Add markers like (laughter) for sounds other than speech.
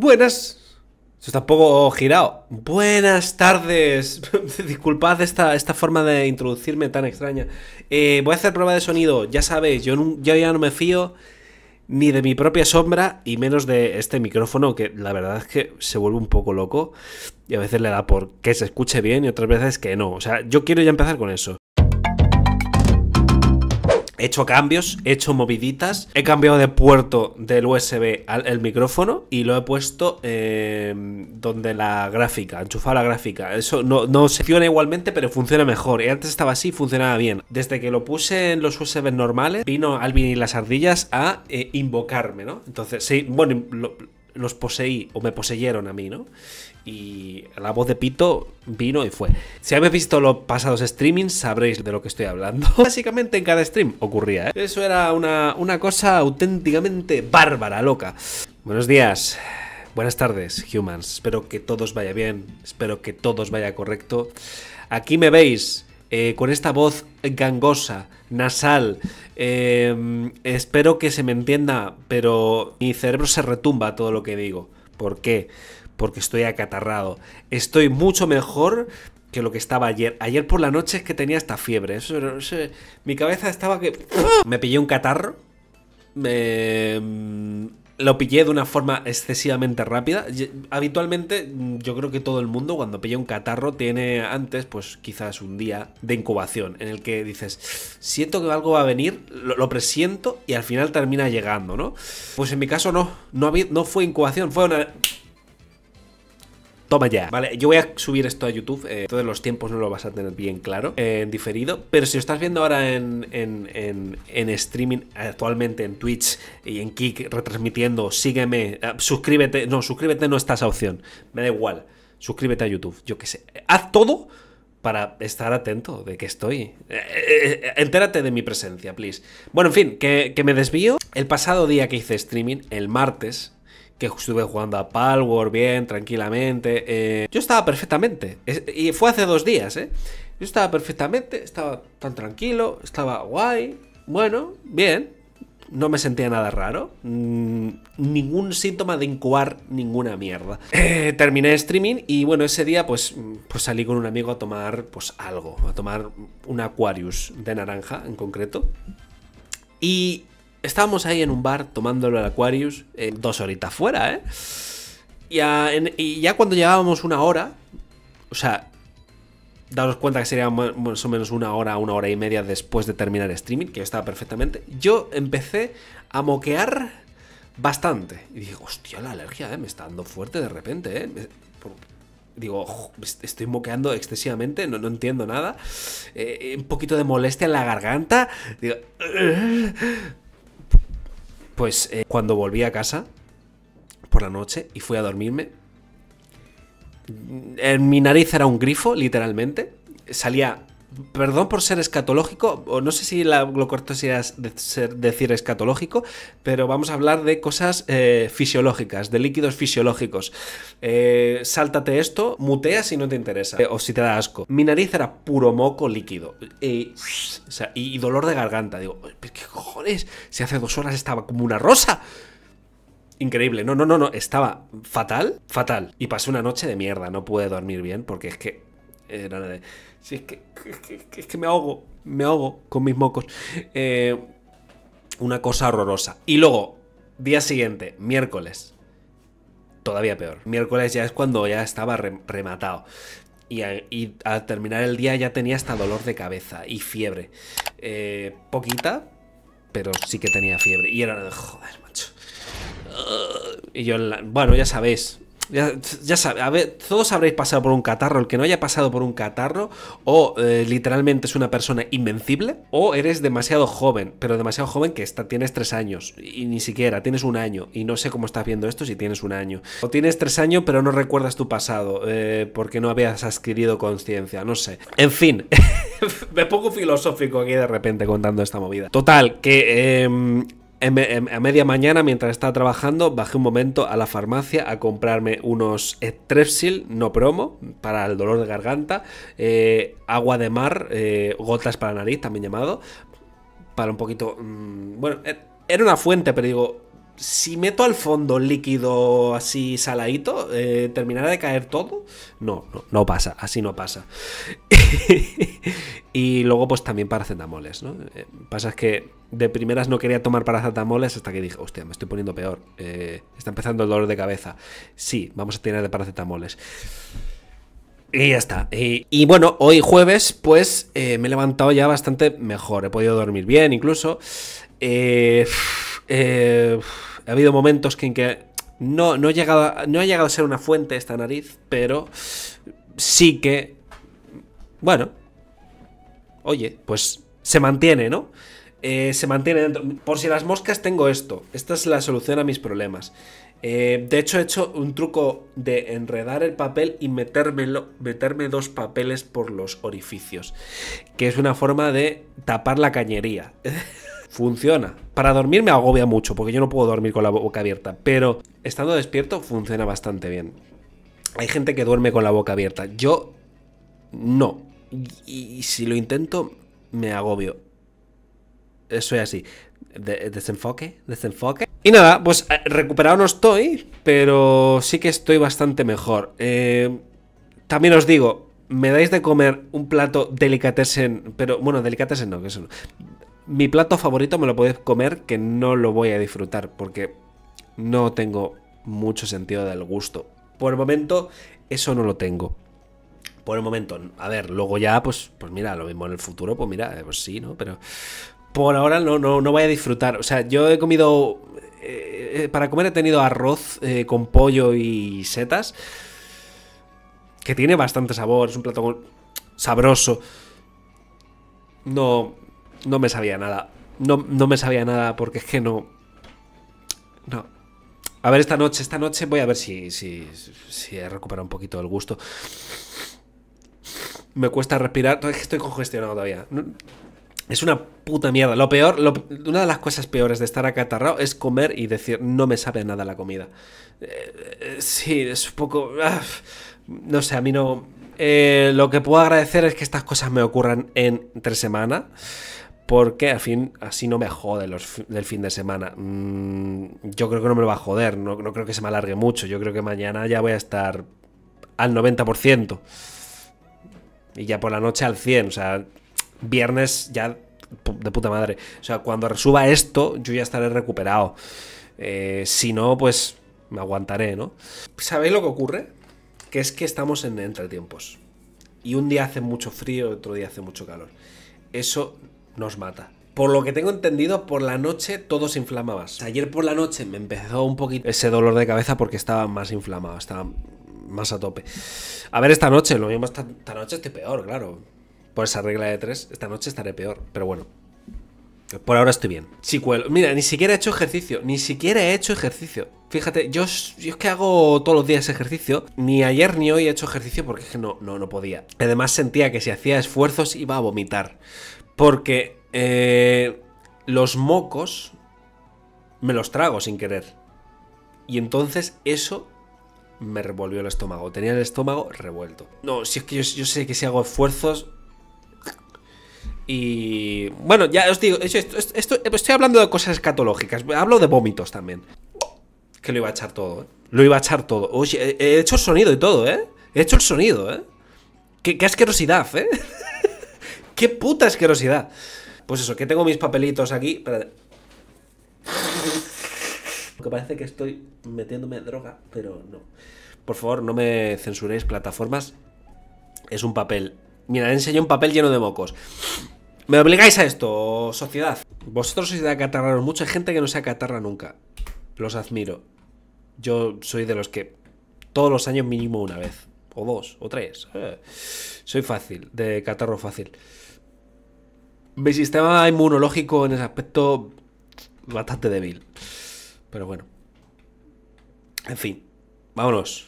Buenas. se está un poco girado. Buenas tardes. (laughs) Disculpad esta, esta forma de introducirme tan extraña. Eh, voy a hacer prueba de sonido. Ya sabéis, yo, yo ya no me fío ni de mi propia sombra y menos de este micrófono que la verdad es que se vuelve un poco loco y a veces le da por que se escuche bien y otras veces que no. O sea, yo quiero ya empezar con eso. He hecho cambios, he hecho moviditas, he cambiado de puerto del USB al micrófono y lo he puesto em, donde la gráfica, enchufado la gráfica. Eso no, no funciona igualmente, pero funciona mejor. Y antes estaba así, funcionaba bien. Desde que lo puse en los USB normales, vino Alvin y las ardillas a eh, invocarme, ¿no? Entonces, sí, bueno, lo, los poseí o me poseyeron a mí, ¿no? Y la voz de Pito vino y fue. Si habéis visto los pasados streamings, sabréis de lo que estoy hablando. (laughs) Básicamente en cada stream ocurría, ¿eh? Eso era una, cosa auténticamente bárbara, loca. Buenos días. Buenas tardes, humans. Espero que todos vaya bien. Espero que todos vaya correcto. Aquí me veis eh, con esta voz gangosa, nasal. Em, espero que se me entienda, pero mi cerebro se retumba todo lo que digo. ¿Por qué? Porque estoy acatarrado. Estoy mucho mejor que lo que estaba ayer. Ayer por la noche es que tenía esta fiebre. mi cabeza estaba que... ¡ah! Me pillé un catarro. Me lo pillé de una forma excesivamente rápida. Eh, habitualmente, mm, yo creo que todo el mundo cuando pilla un catarro tiene antes, pues quizás un día de incubación en el que dices, siento que algo va a venir, lo, presiento y al final termina llegando, ¿no? Pues en mi caso no, no fue incubación, fue una toma ya. Vale, yo voy a subir esto a YouTube, eh, todos los tiempos no lo vas a tener bien claro, eh, en diferido, pero si lo estás viendo ahora en, streaming, actualmente en Twitch y en Kik retransmitiendo, sígueme, eh, suscríbete, no, suscríbete no está esa opción, me da igual, suscríbete a YouTube, yo qué sé, haz todo para estar atento de que estoy. entérate de mi presencia, please. Bueno, en fin, que, que, me desvío. El pasado día que hice streaming, el martes, que estuve jugando a Palworld bien, tranquilamente. Eh, yo estaba perfectamente. y fue hace dos días, ¿eh? Yo estaba perfectamente, estaba tan tranquilo, estaba guay, bueno, bien. No me sentía nada raro. Mm, ningún síntoma de incubar ninguna mierda. (laughs) Eh, terminé streaming y bueno, ese día pues, pues salí con un amigo a tomar pues algo. A tomar un Aquarius de naranja en concreto. Y estábamos ahí en un bar tomándolo al Aquarius, eh, dos horitas fuera, ¿eh? Y, ya cuando llevábamos una hora, o sea, daros cuenta que sería más o menos una hora, una hora y media después de terminar el streaming, que estaba perfectamente, yo empecé a moquear bastante. Y dije, hostia, la alergia, ¿eh? Me está dando fuerte de repente, ¿eh? digo, estoy moqueando excesivamente, no, entiendo nada. Eh, eh, un poquito de molestia en la garganta. Digo, pues eh, cuando volví a casa por la noche y fui a dormirme, mi nariz era un grifo, literalmente. Salía perdón por ser escatológico, o no sé si la, lo es de ser, decir escatológico, pero vamos a hablar de cosas eh, fisiológicas, de líquidos fisiológicos. Eh, sáltate esto, mutea si no te interesa, eh, o si te da asco. Mi nariz era puro moco líquido y, dolor de garganta. Digo, ¿qué cojones? Si hace dos horas estaba como una rosa increíble. No, no, no, no. Estaba fatal, fatal. Y pasé una noche de mierda. No pude dormir bien porque es que. Era de es que, es que, me ahogo, me ahogo con mis mocos. Eh, una cosa horrorosa. Y luego, día siguiente, miércoles. Todavía peor. Miércoles ya es cuando ya estaba rematado. Y, al terminar el día ya tenía hasta dolor de cabeza y fiebre. Eh, poquita, pero sí que tenía fiebre. Y era, joder, macho. y yo, bueno, ya sabéis, ya, ya sabe, todos habréis pasado por un catarro. El que no haya pasado por un catarro, o eh, literalmente es una persona invencible, o eres demasiado joven, pero demasiado joven que está, tienes tres años, y ni siquiera, tienes un año, y no sé cómo estás viendo esto si tienes un año. O tienes tres años, pero no recuerdas tu pasado, eh, porque no habías adquirido conciencia, no sé. En fin, (laughs) me pongo filosófico aquí de repente contando esta movida. Total, que em, a media mañana, mientras estaba trabajando, bajé un momento a la farmacia a comprarme unos strepsil, no promo, para el dolor de garganta, eh, agua de mar, eh, gotas para nariz, también llamado, para un poquito... Mm, bueno, e, era una fuente, pero digo, si meto al fondo líquido así saladito, eh, ¿terminará de caer todo? No, no, pasa, así no pasa. (laughs) y luego, pues también paracetamoles, ¿no? Eh, pasa es que de primeras no quería tomar paracetamoles hasta que dije, hostia, me estoy poniendo peor. Eh, está empezando el dolor de cabeza. Sí, vamos a tirar de paracetamoles. Y ya está. Y, bueno, hoy jueves, pues me he levantado ya bastante mejor. He podido dormir bien, incluso. Eh, eh, ha habido momentos en que no, no, llegado no ha llegado a ser una fuente esta nariz, pero sí que... Bueno. Oye, pues se mantiene, ¿no? Eh, se mantiene dentro. Por si las moscas tengo esto. Esta es la solución a mis problemas. Eh, de hecho, he hecho un truco de enredar el papel y meterme dos papeles por los orificios. Que es una forma de tapar la cañería. (laughs) funciona. Para dormir me agobia mucho, porque yo no puedo dormir con la boca abierta, pero estando despierto funciona bastante bien. Hay gente que duerme con la boca abierta, yo no. Y, si lo intento, me agobio. es así. desenfoque, desenfoque. Y nada, pues eh, recuperado no estoy, pero sí que estoy bastante mejor. Eh, también os digo, me dais de comer un plato delicatessen, pero bueno, delicatessen no, que eso no mi plato favorito me lo podéis comer que no lo voy a disfrutar porque no tengo mucho sentido del gusto. Por el momento eso no lo tengo. Por el momento, a ver, luego ya pues pues mira, lo mismo en el futuro, pues mira, eh, pues sí, ¿no? Pero por ahora no no voy a disfrutar. O sea, yo he comido eh, eh, para comer he tenido arroz con pollo y setas que tiene bastante sabor, es un plato sabroso. No, no me sabía nada. No, no me sabía nada porque es que no... No. A ver, esta noche, esta noche voy a ver si, si, si he recuperado un poquito el gusto. Me cuesta respirar. estoy congestionado todavía. Es una puta mierda. Lo peor, una de las cosas peores de estar acatarrado es comer y decir, no me sabe nada la comida. Eh, eh, sí, es un poco... Ah, no sé, a mí no... Eh, lo que puedo agradecer es que estas cosas me ocurran en tres semanas porque al fin, así no me jode los, del fin de semana. Mm, yo creo que no me lo va a joder, no, creo que se me alargue mucho. Yo creo que mañana ya voy a estar al 90%. Y ya por la noche al 100%. O sea, viernes ya de puta madre. O sea, cuando suba esto, yo ya estaré recuperado. Eh, si no, pues me aguantaré, ¿no? ¿Sabéis lo que ocurre? Que es que estamos en entretiempos. Y un día hace mucho frío, otro día hace mucho calor. Eso nos mata. Por lo que tengo entendido, por la noche todo se inflamaba. más. Ayer por la noche me empezó un poquito ese dolor de cabeza porque estaba más inflamado, estaba más a tope. A ver, esta noche, lo mismo esta, noche estoy peor, claro. Por esa regla de tres, esta noche estaré peor, pero bueno. Por ahora estoy bien. Chicuelo. Mira, ni siquiera he hecho ejercicio. Ni siquiera he hecho ejercicio. Fíjate, yo, yo es que hago todos los días ejercicio. Ni ayer ni hoy he hecho ejercicio porque es que no, no, no podía. Además sentía que si hacía esfuerzos iba a vomitar. Porque eh, los mocos me los trago sin querer. Y entonces eso me revolvió el estómago. Tenía el estómago revuelto. No, si es que yo, sé que si hago esfuerzos, y bueno, ya os digo, esto, estoy hablando de cosas escatológicas, hablo de vómitos también. Que lo iba a echar todo, ¿eh? Lo iba a echar todo. Oye, he hecho el sonido y todo, ¿eh? He hecho el sonido, ¿eh? qué asquerosidad, ¿eh? (laughs) ¡Qué puta asquerosidad! Pues eso, que tengo mis papelitos aquí. Espérate. parece que estoy metiéndome droga, pero no. Por favor, no me censuréis plataformas. Es un papel. Mira, enseño un papel lleno de mocos. Me obligáis a esto, sociedad. Vosotros sois de acatarraros. Mucha gente que no se acatarra nunca. Los admiro. Yo soy de los que todos los años mínimo una vez o dos, o tres. Eh, soy fácil, de catarro fácil. Mi sistema inmunológico en ese aspecto bastante débil. Pero bueno. En fin, vámonos.